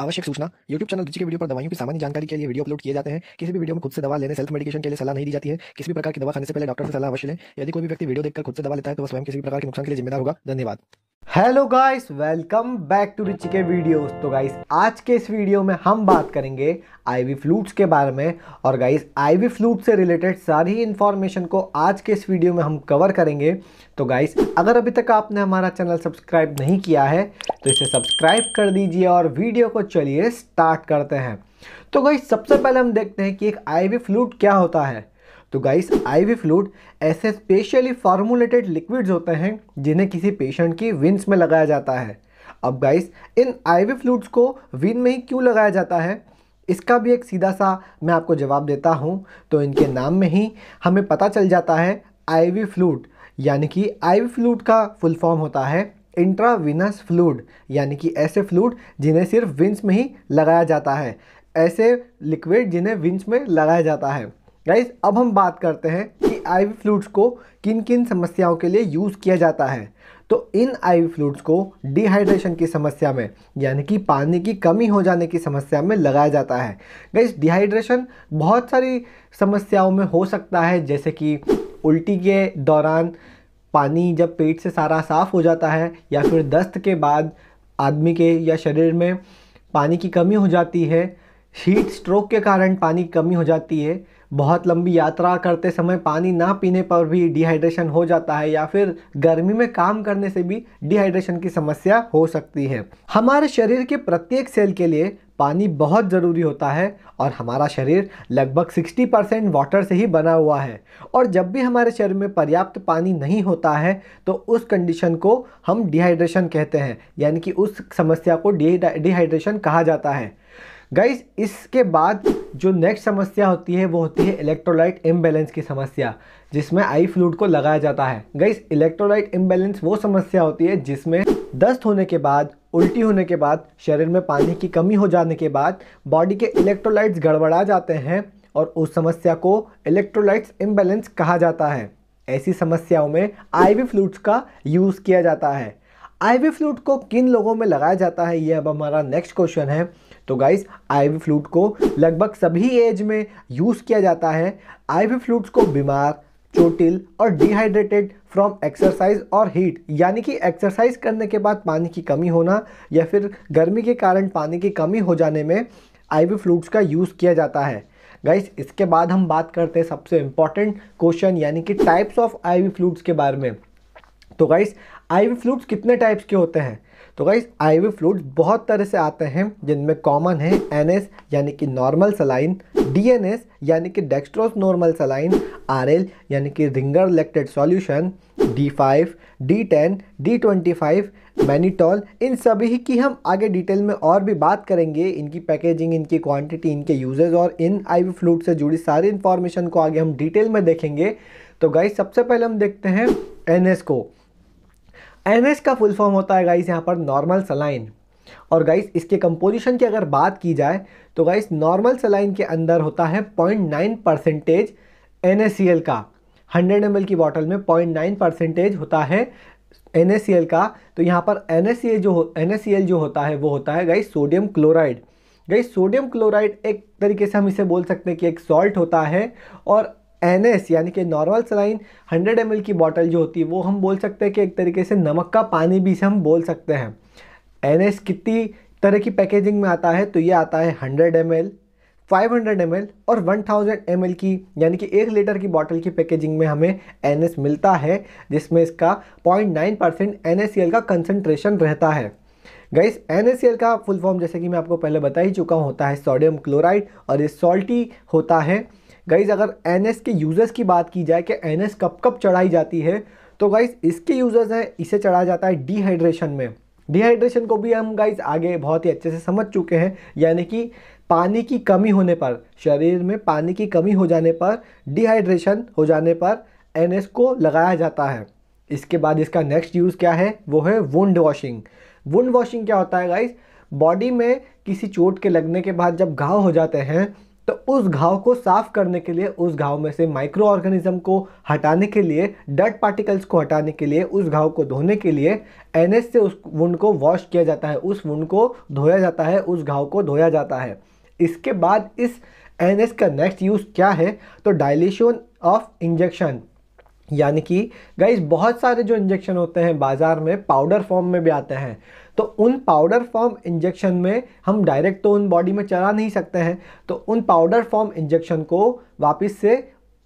आवश्यक सूचना YouTube channel रुचि के वीडियो पर दवाइयों की सामान्य जानकारी के लिए वीडियो अपलोड किए जाते हैं किसी भी वीडियो में खुद से दवा लेने सेल्फ मेडिकेशन के लिए सलाह नहीं दी जाती है किसी भी प्रकार की दवा खाने से पहले डॉक्टर से सलाह अवश्य लें यदि कोई भी व्यक्ति वीडियो देखकर खुद से दवा लेता है तो वह स्वयं किसी प्रकार के नुकसान के लिए जिम्मेदार होगा धन्यवाद hello guys welcome back to के वीडियोस तो गाइस आज के इस वीडियो में हम बात करेंगे आईवी फ्लूट्स के बारे में और गाइस आईवी फ्लूट से रिलेटेड सारी इन्फॉर्मेशन को आज के इस वीडियो में हम कवर करेंगे तो गाइस अगर अभी तक आपने हमारा चैनल सब्सक्राइब नहीं किया है तो इसे सब्सक्राइब कर दीजिए और वीडियो को चलिए स्टार्ट करते हैं तो गाइस सबसे पहले हम देखते हैं कि एक आई फ्लूट क्या होता है तो गाइस आई वी फ्लूड ऐसे स्पेशली फार्मूलेटेड लिक्विड्स होते हैं जिन्हें किसी पेशेंट की विंस में लगाया जाता है अब गाइस इन आई वी फ्लूड्स को विन में ही क्यों लगाया जाता है इसका भी एक सीधा सा मैं आपको जवाब देता हूँ तो इनके नाम में ही हमें पता चल जाता है आई वी फ्लूड यानी कि आई वी फ्लूड का फुल फॉर्म होता है इंट्राविनस फ्लूड यानी कि ऐसे फ्लूड जिन्हें सिर्फ विंस में ही लगाया जाता है ऐसे लिक्विड जिन्हें विंस में लगाया जाता है गाइस अब हम बात करते हैं कि आईवी फ्लूड्स को किन किन समस्याओं के लिए यूज़ किया जाता है तो इन आईवी फ्लूड्स को डिहाइड्रेशन की समस्या में यानी कि पानी की कमी हो जाने की समस्या में लगाया जाता है गाइस डिहाइड्रेशन बहुत सारी समस्याओं में हो सकता है जैसे कि उल्टी के दौरान पानी जब पेट से सारा साफ़ हो जाता है या फिर दस्त के बाद आदमी के या शरीर में पानी की कमी हो जाती है हीट स्ट्रोक के कारण पानी की कमी हो जाती है बहुत लंबी यात्रा करते समय पानी ना पीने पर भी डिहाइड्रेशन हो जाता है या फिर गर्मी में काम करने से भी डिहाइड्रेशन की समस्या हो सकती है हमारे शरीर के प्रत्येक सेल के लिए पानी बहुत ज़रूरी होता है और हमारा शरीर लगभग 60 परसेंट वाटर से ही बना हुआ है और जब भी हमारे शरीर में पर्याप्त पानी नहीं होता है तो उस कंडीशन को हम डिहाइड्रेशन कहते हैं यानी कि उस समस्या को डिहाइड्रेशन कहा जाता है गाइज इसके बाद जो नेक्स्ट समस्या होती है वो होती है इलेक्ट्रोलाइट इम्बेलेंस की समस्या जिसमें आई फ्लूड को लगाया जाता है गाइज इलेक्ट्रोलाइट इम्बेलेंस वो समस्या होती है जिसमें दस्त होने के बाद उल्टी होने के बाद शरीर में पानी की कमी हो जाने के बाद बॉडी के इलेक्ट्रोलाइट्स गड़बड़ा जाते हैं और उस समस्या को इलेक्ट्रोलाइट्स इम्बेलेंस कहा जाता है ऐसी समस्याओं में आई वी फ्लूड्स का यूज़ किया जाता है आई वी फ्लूड को किन लोगों में लगाया जाता है ये अब हमारा नेक्स्ट क्वेश्चन है तो गाइस आईवी फ्लूट को लगभग सभी एज में यूज़ किया जाता है आईवी फ्लूट्स को बीमार चोटिल और डिहाइड्रेटेड फ्रॉम एक्सरसाइज और हीट यानी कि एक्सरसाइज करने के बाद पानी की कमी होना या फिर गर्मी के कारण पानी की कमी हो जाने में आईवी फ्लूट्स का यूज़ किया जाता है गाइस इसके बाद हम बात करते हैं सबसे इम्पॉर्टेंट क्वेश्चन यानी कि टाइप्स ऑफ आईवी फ्लूट्स के बारे में तो गाइस आईवी फ्लूड्स कितने टाइप्स के होते हैं तो गाइस आईवी फ्लूड्स बहुत तरह से आते हैं जिनमें कॉमन है एनएस यानी कि नॉर्मल सलाइन डीएनएस यानी कि डेक्स्ट्रोस नॉर्मल सलाइन आरएल यानी कि Ringer lactated solution D five D ten D twenty five mannitol इन सभी की हम आगे डिटेल में और भी बात करेंगे इनकी पैकेजिंग इनकी क्वांटिटी इनके यूजेज और इन आईवी फ्लूड से जुड़ी सारी इन्फॉर्मेशन को आगे हम डिटेल में देखेंगे तो गाइस सबसे पहले हम देखते हैं एनएस को एन का फुल फॉर्म होता है गाइस यहाँ पर नॉर्मल सलाइन और गाइस इसके कंपोजिशन की अगर बात की जाए तो गाइस नॉर्मल सलाइन के अंदर होता है 0.9 परसेंटेज एन का 100 एम की बॉटल में 0.9 परसेंटेज होता है एन का तो यहाँ पर एन जो एन जो होता है वो होता है गाइस सोडियम क्लोराइड गई सोडियम क्लोराइड एक तरीके से हम इसे बोल सकते हैं कि एक सॉल्ट होता है और एन एस यानी कि नॉर्मल सलाइन 100 एम की बॉटल जो होती है वो हम बोल सकते हैं कि एक तरीके से नमक का पानी भी से हम बोल सकते हैं एन एस कितनी तरह की पैकेजिंग में आता है तो ये आता है 100 एम 500 एम और 1000 एम की यानी कि एक लीटर की बॉटल की पैकेजिंग में हमें एन मिलता है जिसमें इसका 0.9 परसेंट एन का कंसनट्रेशन रहता है गैस एन का फुल फॉर्म जैसे कि मैं आपको पहले बता ही चुका होता है सोडियम क्लोराइड और ये सॉल्टी होता है गाइज अगर एन के यूज़र्स की बात की जाए कि एन कब कब चढ़ाई जाती है तो गाइज इसके यूज़र्स हैं इसे चढ़ाया जाता है डिहाइड्रेशन में डिहाइड्रेशन को भी हम गाइज आगे बहुत ही अच्छे से समझ चुके हैं यानी कि पानी की कमी होने पर शरीर में पानी की कमी हो जाने पर डिहाइड्रेशन हो जाने पर एन को लगाया जाता है इसके बाद इसका नेक्स्ट यूज़ क्या है वो है वुंड वॉशिंग वुंड वॉशिंग क्या होता है गाइज बॉडी में किसी चोट के लगने के बाद जब घाव हो जाते हैं तो उस घाव को साफ करने के लिए उस घाव में से माइक्रो ऑर्गेनिज्म को हटाने के लिए डट पार्टिकल्स को हटाने के लिए उस घाव को धोने के लिए एन से उस वुंड को वॉश किया जाता है उस वुंड को धोया जाता है उस घाव को धोया जाता है इसके बाद इस एन का नेक्स्ट यूज़ क्या है तो डायलिशन ऑफ इंजेक्शन यानी कि गाइज बहुत सारे जो इंजेक्शन होते हैं बाज़ार में पाउडर फॉर्म में भी आते हैं तो उन पाउडर फॉर्म इंजेक्शन में हम डायरेक्ट तो उन बॉडी में चला नहीं सकते हैं तो उन पाउडर फॉर्म इंजेक्शन को वापस से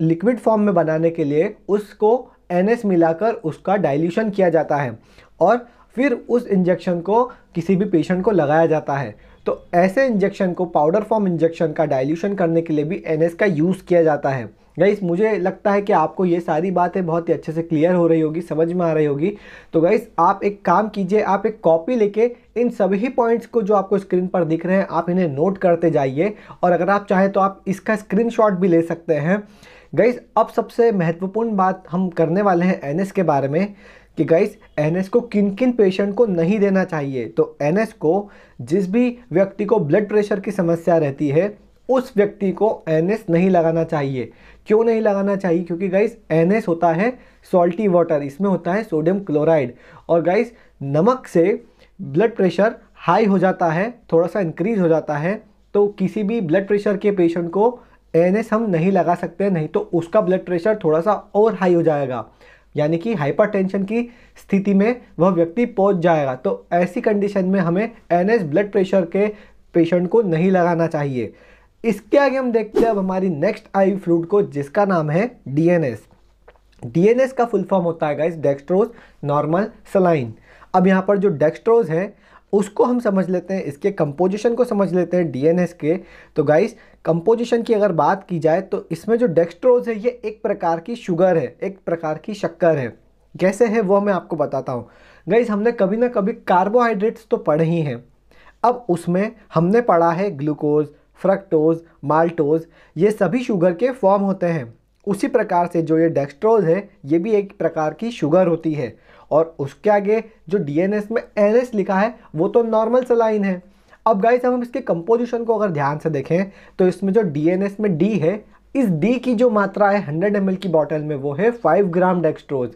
लिक्विड फॉर्म में बनाने के लिए उसको एन मिलाकर उसका डाइल्यूशन किया जाता है और फिर उस इंजेक्शन को किसी भी पेशेंट को लगाया जाता है तो ऐसे इंजेक्शन को पाउडर फॉर्म इंजेक्शन का डाइल्यूशन करने के लिए भी एन का यूज़ किया जाता है गाइस मुझे लगता है कि आपको ये सारी बातें बहुत ही अच्छे से क्लियर हो रही होगी समझ में आ रही होगी तो गाइस आप एक काम कीजिए आप एक कॉपी लेके इन सभी पॉइंट्स को जो आपको स्क्रीन पर दिख रहे हैं आप इन्हें नोट करते जाइए और अगर आप चाहें तो आप इसका स्क्रीनशॉट भी ले सकते हैं गाइस अब सबसे महत्वपूर्ण बात हम करने वाले हैं एन के बारे में कि गाइस एन को किन किन पेशेंट को नहीं देना चाहिए तो एन को जिस भी व्यक्ति को ब्लड प्रेशर की समस्या रहती है उस व्यक्ति को एन नहीं लगाना चाहिए क्यों नहीं लगाना चाहिए क्योंकि गाइस एन होता है सॉल्टी वाटर इसमें होता है सोडियम क्लोराइड और गाइस नमक से ब्लड प्रेशर हाई हो जाता है थोड़ा सा इंक्रीज हो जाता है तो किसी भी ब्लड प्रेशर के पेशेंट को एन हम नहीं लगा सकते नहीं तो उसका ब्लड प्रेशर थोड़ा सा और हाई हो जाएगा यानी कि हाइपरटेंशन की स्थिति में वह व्यक्ति पहुंच जाएगा तो ऐसी कंडीशन में हमें एन ब्लड प्रेशर के पेशेंट को नहीं लगाना चाहिए इसके आगे हम देखते हैं अब हमारी नेक्स्ट आई फ्रूट को जिसका नाम है डीएनएस डीएनएस का फुल फॉर्म होता है गाइस डेक्स्ट्रोज नॉर्मल सलाइन अब यहाँ पर जो डेक्स्ट्रोज है उसको हम समझ लेते हैं इसके कंपोजिशन को समझ लेते हैं डीएनएस के तो गाइस कंपोजिशन की अगर बात की जाए तो इसमें जो डेक्स्ट्रोज है ये एक प्रकार की शुगर है एक प्रकार की शक्कर है कैसे है वो मैं आपको बताता हूँ गाइस हमने कभी ना कभी कार्बोहाइड्रेट्स तो पढ़े ही हैं अब उसमें हमने पढ़ा है ग्लूकोज़ फ्रक्टोज माल्टोज ये सभी शुगर के फॉर्म होते हैं उसी प्रकार से जो ये डेक्स्ट्रोज है ये भी एक प्रकार की शुगर होती है और उसके आगे जो डीएनएस में एनएस लिखा है वो तो नॉर्मल सलाइन है अब गाइस हम इसके कंपोजिशन को अगर ध्यान से देखें तो इसमें जो डीएनएस में डी है इस डी की जो मात्रा है 100 एम की बॉटल में वो है 5 ग्राम डेक्स्ट्रोज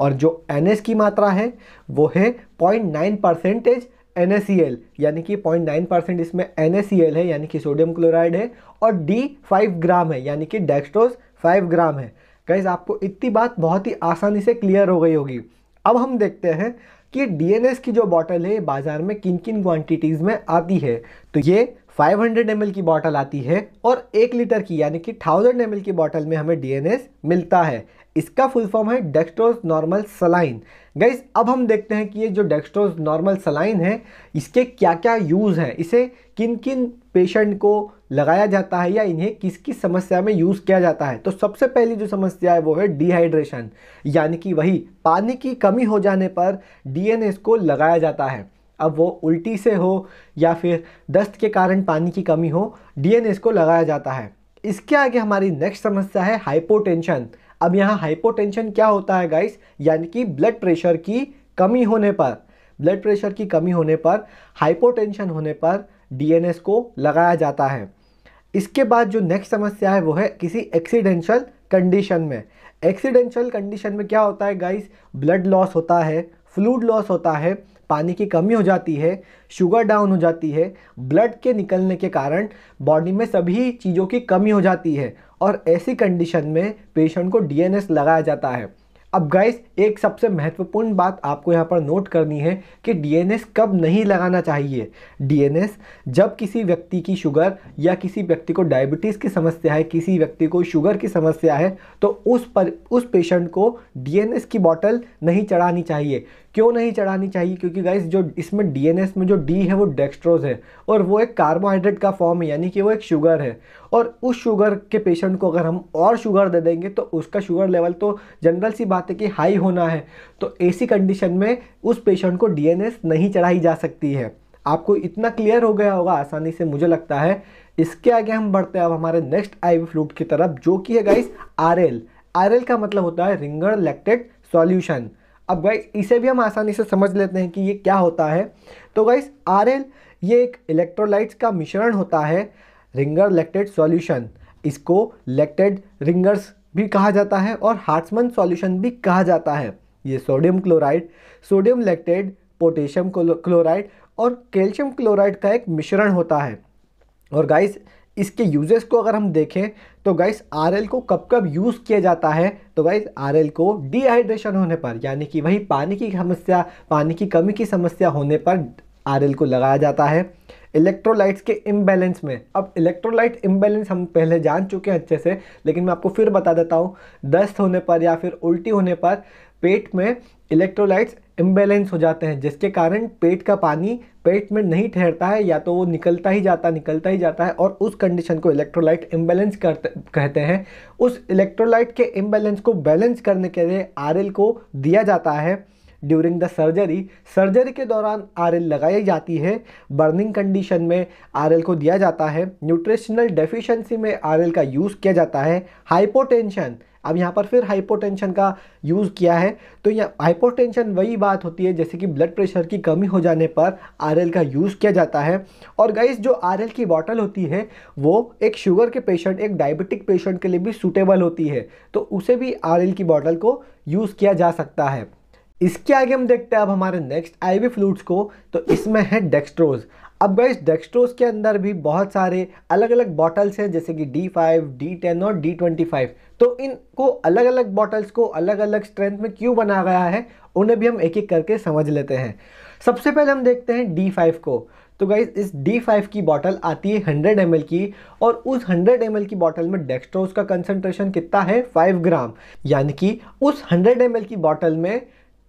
और जो एन की मात्रा है वो है पॉइंट परसेंटेज एन यानी कि 0.9 परसेंट इसमें एन है यानी कि सोडियम क्लोराइड है और डी 5 ग्राम है यानी कि डेक्स्ट्रोज 5 ग्राम है गैस आपको इतनी बात बहुत ही आसानी से क्लियर हो गई होगी अब हम देखते हैं कि डी की जो बॉटल है बाज़ार में किन किन क्वांटिटीज़ में आती है तो ये 500 ml की बॉटल आती है और एक लीटर की यानी कि 1000 एम की बॉटल में हमें डीएनएस मिलता है इसका फुल फॉर्म है डेक्स्ट्रोज नॉर्मल सलाइन गाइज अब हम देखते हैं कि ये जो डेक्स्ट्रोज नॉर्मल सलाइन है इसके क्या क्या यूज़ हैं इसे किन किन पेशेंट को लगाया जाता है या इन्हें किस किस समस्या में यूज़ किया जाता है तो सबसे पहली जो समस्या है वो है डिहाइड्रेशन यानी कि वही पानी की कमी हो जाने पर डी को लगाया जाता है अब वो उल्टी से हो या फिर दस्त के कारण पानी की कमी हो डी को लगाया जाता है इसके आगे हमारी नेक्स्ट समस्या है हाइपोटेंशन अब यहाँ हाइपोटेंशन क्या होता है गाइस यानी कि ब्लड प्रेशर की कमी होने पर ब्लड प्रेशर की कमी होने पर हाइपोटेंशन होने पर डीएनएस को लगाया जाता है इसके बाद जो नेक्स्ट समस्या है वो है किसी एक्सीडेंशल कंडीशन में एक्सीडेंशल कंडीशन में क्या होता है गाइस ब्लड लॉस होता है फ्लूड लॉस होता है पानी की कमी हो जाती है शुगर डाउन हो जाती है ब्लड के निकलने के कारण बॉडी में सभी चीज़ों की कमी हो जाती है और ऐसी कंडीशन में पेशेंट को डीएनएस लगाया जाता है अब गाइस एक सबसे महत्वपूर्ण बात आपको यहाँ पर नोट करनी है कि डीएनएस कब नहीं लगाना चाहिए डीएनएस जब किसी व्यक्ति की शुगर या किसी व्यक्ति को डायबिटीज़ की समस्या है किसी व्यक्ति को शुगर की समस्या है तो उस पर उस पेशेंट को डीएनएस की बॉटल नहीं चढ़ानी चाहिए क्यों नहीं चढ़ानी चाहिए क्योंकि गाइस जो इसमें डीएनएस में जो डी है वो डेक्स्ट्रोज है और वो एक कार्बोहाइड्रेट का फॉर्म है यानी कि वो एक शुगर है और उस शुगर के पेशेंट को अगर हम और शुगर दे देंगे तो उसका शुगर लेवल तो जनरल सी बात है कि हाई होना है तो ऐसी कंडीशन में उस पेशेंट को डी नहीं चढ़ाई जा सकती है आपको इतना क्लियर हो गया होगा आसानी से मुझे लगता है इसके आगे हम बढ़ते हैं अब हमारे नेक्स्ट आई वी की तरफ जो कि है गाइस आर आरएल का मतलब होता है रिंगर लैक्टेट सॉल्यूशन अब गाइस इसे भी हम आसानी से समझ लेते हैं कि ये क्या होता है तो गाइस आर ये एक इलेक्ट्रोलाइट्स का मिश्रण होता है रिंगर लैक्टेड सॉल्यूशन इसको लेक्टेड रिंगर्स भी कहा जाता है और हार्ट्समन सॉल्यूशन भी कहा जाता है ये sodium chloride sodium lactated potassium chloride और कैल्शियम क्लोराइड का एक मिश्रण होता है और गाइस इसके यूजेस को अगर हम देखें तो गाइस आर को कब कब यूज़ किया जाता है तो गाइस आर को डिहाइड्रेशन होने पर यानी कि वही पानी की समस्या पानी की कमी की समस्या होने पर आर को लगाया जाता है इलेक्ट्रोलाइट्स के इम्बैलेंस में अब इलेक्ट्रोलाइट इम्बैलेंस हम पहले जान चुके हैं अच्छे से लेकिन मैं आपको फिर बता देता हूँ दस्त होने पर या फिर उल्टी होने पर पेट में इलेक्ट्रोलाइट्स इम्बैलेंस हो जाते हैं जिसके कारण पेट का पानी पेट में नहीं ठहरता है या तो वो निकलता ही जाता निकलता ही जाता है और उस कंडीशन को इलेक्ट्रोलाइट इम्बेलेंस करते कहते हैं उस इलेक्ट्रोलाइट के इम्बेलेंस को बैलेंस करने के लिए आर को दिया जाता है ड्यूरिंग द सर्जरी सर्जरी के दौरान आर लगाई जाती है बर्निंग कंडीशन में आर को दिया जाता है न्यूट्रिशनल डेफिशिएंसी में आर का यूज़ किया जाता है हाइपोटेंशन अब यहाँ पर फिर हाइपोटेंशन का यूज़ किया है तो यहाँ हाइपोटेंशन वही बात होती है जैसे कि ब्लड प्रेशर की कमी हो जाने पर आर का यूज़ किया जाता है और गाइस जो आर की बॉटल होती है वो एक शुगर के पेशेंट एक डायबिटिक पेशेंट के लिए भी सूटेबल होती है तो उसे भी आर की बॉटल को यूज़ किया जा सकता है इसके आगे हम देखते हैं अब हमारे नेक्स्ट आईवी फ्लूड्स को तो इसमें है डेक्स्ट्रोज अब गाइस डेक्स्ट्रोज के अंदर भी बहुत सारे अलग अलग बॉटल्स हैं जैसे कि D5, D10 और D25 तो इनको अलग अलग बॉटल्स को अलग अलग स्ट्रेंथ में क्यों बनाया गया है उन्हें भी हम एक एक करके समझ लेते हैं सबसे पहले हम देखते हैं D5 को तो गाइज इस D5 की बॉटल आती है 100 ml की और उस 100 ml की बॉटल में डेक्स्ट्रोज का कंसनट्रेशन कितना है 5 ग्राम यानी कि उस 100 ml की बॉटल में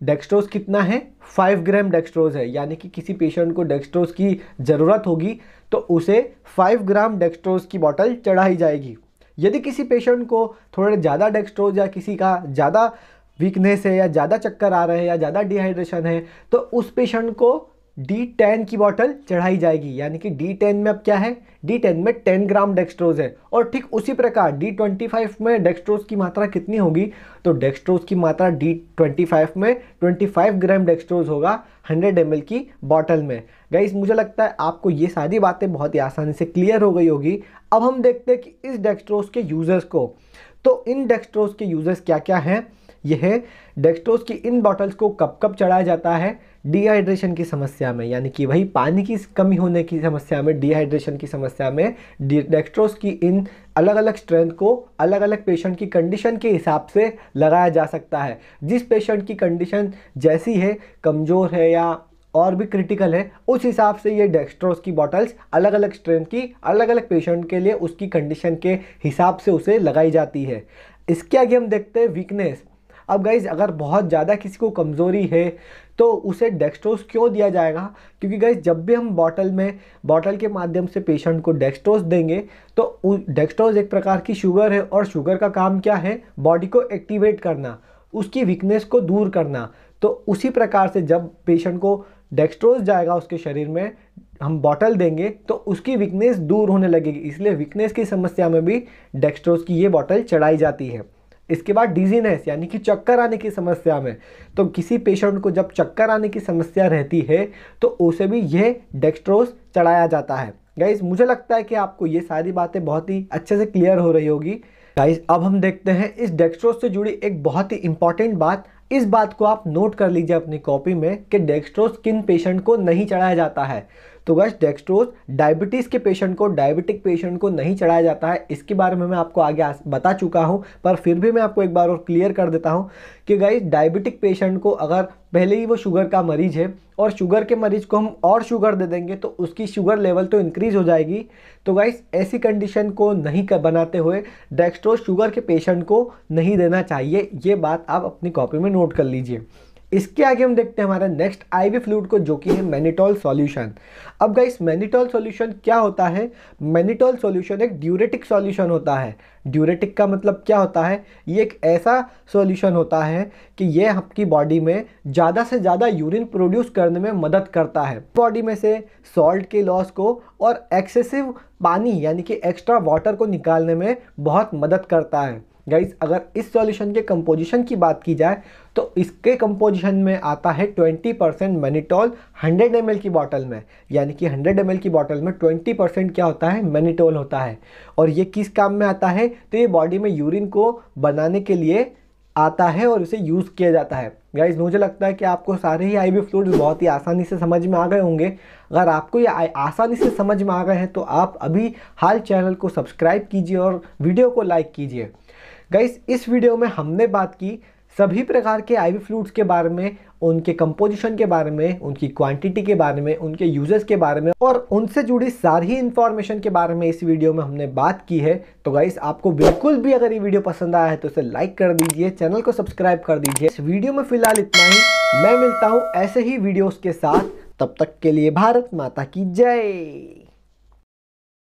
डेक्स्ट्रोज कितना है फाइव ग्राम डेक्स्ट्रोज है यानी कि किसी पेशेंट को डेक्स्ट्रोज की ज़रूरत होगी तो उसे फाइव ग्राम डेक्स्ट्रोज की बॉटल चढ़ाई जाएगी यदि किसी पेशेंट को थोड़े ज़्यादा डेक्स्ट्रोज या किसी का ज़्यादा वीकनेस है या ज़्यादा चक्कर आ रहे हैं या ज़्यादा डिहाइड्रेशन है तो उस पेशेंट को डी टेन की बॉटल चढ़ाई जाएगी यानी कि डी टेन में अब क्या है डी टेन में टेन ग्राम डेक्स्ट्रोज है और ठीक उसी प्रकार डी ट्वेंटी फाइव में डेक्स्ट्रोज की मात्रा कितनी होगी तो डेक्सट्रोज की मात्रा डी ट्वेंटी फाइव में ट्वेंटी फाइव ग्राम डेक्स्ट्रोज होगा हंड्रेड एम की बॉटल में गाइस मुझे लगता है आपको ये सारी बातें बहुत ही आसानी से क्लियर हो गई होगी अब हम देखते हैं कि इस डेक्स्ट्रोज के यूज़र्स को तो इन डेक्स्ट्रोज के यूज़र्स क्या क्या हैं यह डेक्सटोज की इन बॉटल्स को कब कब चढ़ाया जाता है डिहाइड्रेशन की समस्या में यानी कि वही पानी की कमी होने की समस्या में डिहाइड्रेशन की समस्या में डेक्स्ट्रोज की इन अलग अलग स्ट्रेंथ को अलग अलग पेशेंट की कंडीशन के हिसाब से लगाया जा सकता है जिस पेशेंट की कंडीशन जैसी है कमज़ोर है या और भी क्रिटिकल है उस हिसाब से ये डेक्स्ट्रोस की बॉटल्स अलग अलग स्ट्रेंथ की अलग अलग पेशेंट के लिए उसकी कंडीशन के हिसाब से उसे लगाई जाती है इसके आगे हम देखते हैं वीकनेस अब गाइज अगर बहुत ज़्यादा किसी को कमज़ोरी है तो उसे डेक्स्ट्रोज क्यों दिया जाएगा क्योंकि गाइज जब भी हम बॉटल में बॉटल के माध्यम से पेशेंट को डेक्स्ट्रोज देंगे तो डेक्स्ट्रोज एक प्रकार की शुगर है और शुगर का काम क्या है बॉडी को एक्टिवेट करना उसकी वीकनेस को दूर करना तो उसी प्रकार से जब पेशेंट को डेक्स्ट्रोज जाएगा उसके शरीर में हम बॉटल देंगे तो उसकी वीकनेस दूर होने लगेगी इसलिए वीकनेस की समस्या में भी डेक्स्ट्रोज की ये बॉटल चढ़ाई जाती है इसके बाद डिजीनेस यानी कि चक्कर आने की समस्या में तो किसी पेशेंट को जब चक्कर आने की समस्या रहती है तो उसे भी यह डेक्स्ट्रोस चढ़ाया जाता है गाइज मुझे लगता है कि आपको ये सारी बातें बहुत ही अच्छे से क्लियर हो रही होगी गाइज अब हम देखते हैं इस डेक्स्ट्रोस से जुड़ी एक बहुत ही इंपॉर्टेंट बात इस बात को आप नोट कर लीजिए अपनी कॉपी में कि डेक्स्ट्रोस किन पेशेंट को नहीं चढ़ाया जाता है तो गैस डेक्सट्रोज डायबिटीज़ के पेशेंट को डायबिटिक पेशेंट को नहीं चढ़ाया जाता है इसके बारे में मैं आपको आगे बता चुका हूँ पर फिर भी मैं आपको एक बार और क्लियर कर देता हूँ कि गैस डायबिटिक पेशेंट को अगर पहले ही वो शुगर का मरीज है और शुगर के मरीज को हम और शुगर दे देंगे तो उसकी शुगर लेवल तो इंक्रीज हो जाएगी तो गाइस ऐसी कंडीशन को नहीं कर बनाते हुए डेक्स्ट्रोज शुगर के पेशेंट को नहीं देना चाहिए ये बात आप अपनी कॉपी में नोट कर लीजिए इसके आगे हम देखते हैं हमारा नेक्स्ट आईवी फ्लूड को जो कि है मैनिटॉल सॉल्यूशन अब गाइस मैनिटॉल सॉल्यूशन क्या होता है मैनिटॉल सॉल्यूशन एक ड्यूरेटिक सॉल्यूशन होता है ड्यूरेटिक का मतलब क्या होता है ये एक ऐसा सॉल्यूशन होता है कि ये आपकी बॉडी में ज़्यादा से ज़्यादा यूरिन प्रोड्यूस करने में मदद करता है बॉडी में से सॉल्ट के लॉस को और एक्सेसिव पानी यानी कि एक्स्ट्रा वाटर को निकालने में बहुत मदद करता है गाइज अगर इस सॉल्यूशन के कंपोजिशन की बात की जाए तो इसके कंपोजिशन में आता है 20% परसेंट मैनीटोल हंड्रेड एम की बॉटल में यानी कि 100 एम की बॉटल में 20% परसेंट क्या होता है मैनीटोल होता है और ये किस काम में आता है तो ये बॉडी में यूरिन को बनाने के लिए आता है और इसे यूज़ किया जाता है गाइज मुझे लगता है कि आपको सारे ही आई बी फ्लूड्स बहुत ही आसानी से समझ में आ गए होंगे अगर आपको ये आसानी से समझ में आ गए हैं तो आप अभी हाल चैनल को सब्सक्राइब कीजिए और वीडियो को लाइक कीजिए गाइज इस वीडियो में हमने बात की सभी प्रकार के आईवी फ्लूड्स के बारे में उनके कंपोजिशन के बारे में उनकी क्वांटिटी के बारे में उनके यूजर्स के बारे में और उनसे जुड़ी सारी इन्फॉर्मेशन के बारे में इस वीडियो में हमने बात की है तो गाइस आपको बिल्कुल भी अगर ये वीडियो पसंद आया है तो इसे लाइक कर दीजिए चैनल को सब्सक्राइब कर दीजिए इस वीडियो में फिलहाल इतना ही मैं मिलता हूँ ऐसे ही वीडियोज़ के साथ तब तक के लिए भारत माता की जय